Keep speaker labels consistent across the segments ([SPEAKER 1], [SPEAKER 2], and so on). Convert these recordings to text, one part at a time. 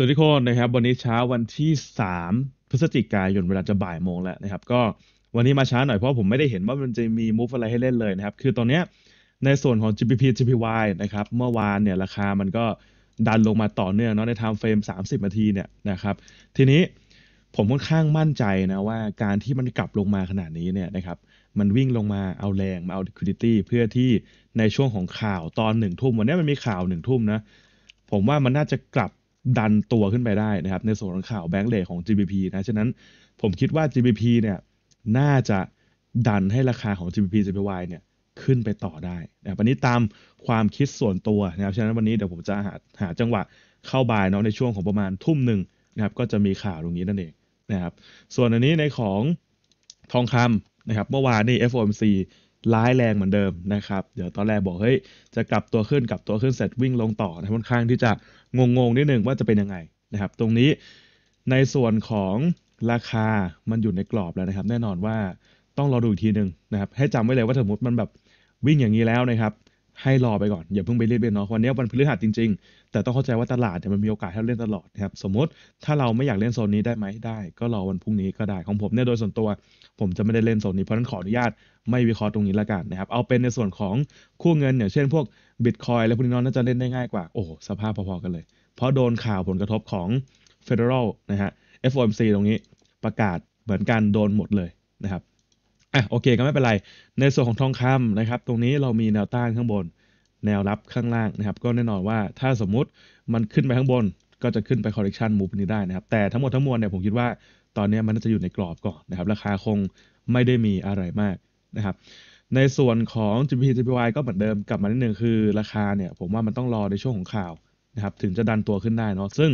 [SPEAKER 1] วัสดีทุกคนนะครับ วันนี้เช้าวันที่ 3 พฤศจิกายนเวลาจะบ่ายโมงแล้วนะครับ ก็วันนี้มาช้าหน่อยเพราะผมไม่ได้เห็นว่ามันจะมีมูฟอะไรให้เล่นเลยนะครับ คือตอนนี้ในส่วนของ GPP GPY นะครับ เมื่อวานเนี่ยราคามันก็ดันลงมาต่อเนื่องเนาะในไทม์เฟรม30นาทีเนี่ยนะครับ ทีนี้ผมค่อนข้างมั่นใจนะว่าการที่มันกลับลงมาขนาดนี้เนี่ยนะครับ มันวิ่งลงมาเอาแรงมาเอา liquidity เพื่อที่ในช่วงของข่าวตอนหนึ่งทุ่มวันนี้มันมีข่าวหนึ่งทุ่มนะ ผมว่ามันน่าจะกลับดันตัวขึ้นไปได้นะครับในส่วนของข่าวแบงก์เลทของ GBP นะฉะนั้นผมคิดว่า GBP เนี่ยน่าจะดันให้ราคาของ GBP JPY เนี่ยขึ้นไปต่อได้นะครับวันนี้ตามความคิดส่วนตัวนะครับฉะนั้นวันนี้เดี๋ยวผมจะหาหาจังหวะ เข้าบ่ายเนาะในช่วงของประมาณทุ่มหนึ่งนะครับก็จะมีข่าวตรงนี้นั่นเองนะครับส่วนอันนี้ในของทองคำนะครับเมื่อวานนี่ FOMC ร้ายแรงเหมือนเดิมนะครับ เดี๋ยวตอนแรกบอกเฮ้ยจะกลับตัวขึ้น กลับตัวขึ้น เสร็จวิ่งลงต่อนะค่อนข้างที่จะงงๆ นิดนึงว่าจะเป็นยังไงนะครับ ตรงนี้ในส่วนของราคามันอยู่ในกรอบแล้วนะครับ แน่นอนว่าต้องรอดูอีกทีหนึ่งนะครับ ให้จำไว้เลยว่าสมมติมันแบบวิ่งอย่างนี้แล้วนะครับให้รอไปก่อนอย่าเพิ่งไปเล่นเบียนเนาะวันนี้วันพฤหัสจริงๆ แต่ต้องเข้าใจว่าตลาดเนี่ยมันมีโอกาสให้เล่นตลอดนะครับสมมติถ้าเราไม่อยากเล่นโซนนี้ได้ไหมได้ ก็รอวันพรุ่งนี้ก็ได้ของผมเนี่ยโดยส่วนตัวผมจะไม่ได้เล่นโซนนี้เพราะนั้นขออนุญาตไม่วิเคราะห์ตรงนี้ละกันนะครับเอาเป็นในส่วนของคู่เงินอย่างเช่นพวกบิตคอยและพวกนี้น่าจะเล่นได้ง่ายกว่าโอ้สภาพพอๆกันเลย เพราะโดนข่าวผลกระทบของ Federal นะฮะ FOMC ตรงนี้ประกาศเหมือนกันโดนหมดเลยนะครับอ่ะโอเคก็ไม่เป็นไรในส่วนของทองคำนะครับตรงนี้เรามีแนวต้านข้างบน แนวรับข้างล่างนะครับก็แน่นอนว่าถ้าสมมุติมันขึ้นไปข้างบนก็จะขึ้นไปคอร์เรคชันมูฟนี้ได้นะครับแต่ทั้งหมดทั้งมวลเนี่ยผมคิดว่าตอนนี้มันน่าจะอยู่ในกรอบก่อนนะครับราคาคงไม่ได้มีอะไรมากนะครับ ในส่วนของ GPP p y ก็เหมือนเดิมกลับมานิดนึงคือราคาเนี่ยผมว่ามันต้องรอในช่วงของข่าวนะครับถึงจะดันตัวขึ้นได้เนาะ ซึ่ง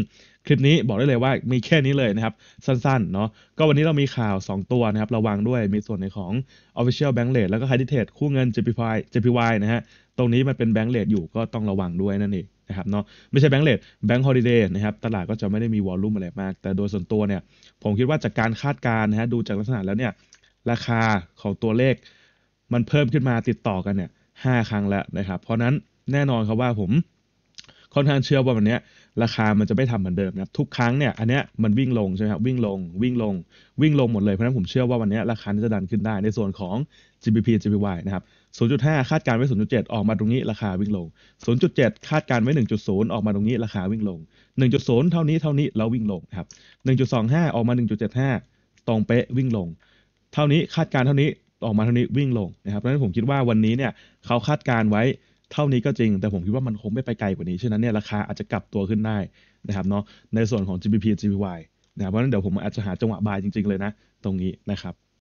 [SPEAKER 1] คลิปนี้บอกได้เลยว่ามีแค่นี้เลยนะครับ สั้นๆ เนาะ ก็วันนี้เรามีข่าว 2 ตัวนะครับ ระวังด้วย มีส่วนในของ Official Bank Rate แล้วก็ High Trade คู่เงิน JPY JPY นะฮะ ตรงนี้มันเป็นแบงก์เลทอยู่ก็ต้องระวังด้วยนั่นเองนะครับเนาะ ไม่ใช่แบงก์เลทแบงก์ฮอลิเดย์นะครับ ตลาดก็จะไม่ได้มีวอลลุ่มอะไรมาก แต่โดยส่วนตัวเนี่ย ผมคิดว่าจากการคาดการณ์นะฮะดูจากลักษณะแล้วเนี่ย ราคาของตัวเลข มันเพิ่มขึ้นมาติดต่อกันเนี่ยหครั้งแล้วนะครับเพราะนั้นแน่นอนครับว่าผมค่อนข้างเชื่อว่าวันนี้ราคามันจะไม่ทำเหมือนเดิมนะครับ ทุกครั้งเนี่ย อันเนี้ยมันวิ่งลงใช่ไหมครับ วิ่งลง วิ่งลง วิ่งลงหมดเลย เพราะนั้นผมเชื่อว่าวันนี้ราคาจะดันขึ้นได้ ในส่วนของ GBP GBY นะครับ 0.5 คาดการไว้ 0.7 ออกมาตรงนี้ราคาวิ่งลง 0.7 คาดการไว้ 1.0 ออกมาตรงนี้ราคาวิ่งลง 1.0 เท่านี้ เท่านี้แล้ววิ่งลงครับ 1.25 ออกมา 1.75ตรงเป๊ะวิ่งลง เท่านี้คาดการเท่านี้ออกมาเท่านี้วิ่งลงนะครับ เพราะฉะนั้นผมคิดว่าวันนี้เนี่ยเขาคาดการไว้เท่านี้ก็จริง แต่ผมคิดว่ามันคงไม่ไปไกลกว่านี้ ฉะนั้นเนี่ยราคาอาจจะกลับตัวขึ้นได้ นะครับเนาะในส่วนของ GBP GBY นะเพราะฉะนั้นเดี๋ยวผมอาจจะหาจังหวะบายจริงๆเลยนะ ตรงนี้นะครับ